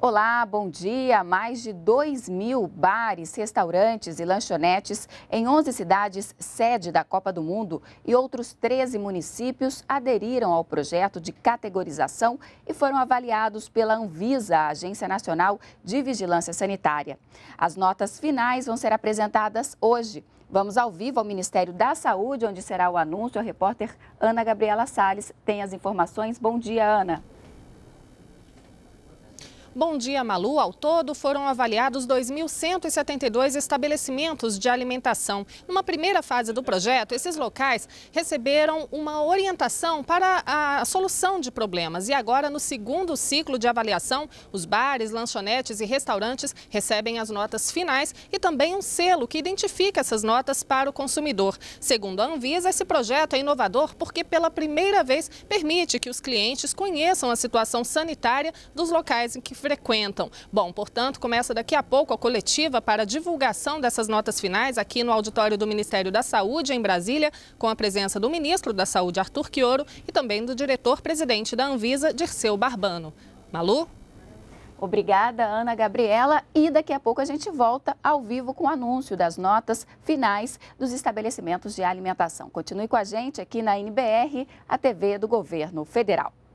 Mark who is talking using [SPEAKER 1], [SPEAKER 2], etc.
[SPEAKER 1] Olá, bom dia. Mais de 2 mil bares, restaurantes e lanchonetes em 11 cidades sede da Copa do Mundo e outros 13 municípios aderiram ao projeto de categorização e foram avaliados pela Anvisa, a Agência Nacional de Vigilância Sanitária. As notas finais vão ser apresentadas hoje. Vamos ao vivo ao Ministério da Saúde, onde será o anúncio. A repórter Ana Gabriela Salles tem as informações. Bom dia,
[SPEAKER 2] Ana. Bom Dia Malu, ao todo, foram avaliados 2.172 estabelecimentos de alimentação. Numa primeira fase do projeto, esses locais receberam uma orientação para a solução de problemas. E agora, no segundo ciclo de avaliação, os bares, lanchonetes e restaurantes recebem as notas finais e também um selo que identifica essas notas para o consumidor. Segundo a Anvisa, esse projeto é inovador porque, pela primeira vez, permite que os clientes conheçam a situação sanitária dos locais em que frequentam. Bom, portanto, começa daqui a pouco a coletiva para a divulgação dessas notas finais aqui no auditório do Ministério da Saúde, em Brasília, com a presença do ministro da Saúde, Arthur Quioro, e também do diretor-presidente da Anvisa, Dirceu Barbano. Malu? Obrigada, Ana
[SPEAKER 1] Gabriela. E daqui a pouco a gente volta ao vivo com o anúncio das notas finais dos estabelecimentos de alimentação. Continue com a gente aqui na NBR, a TV do Governo Federal.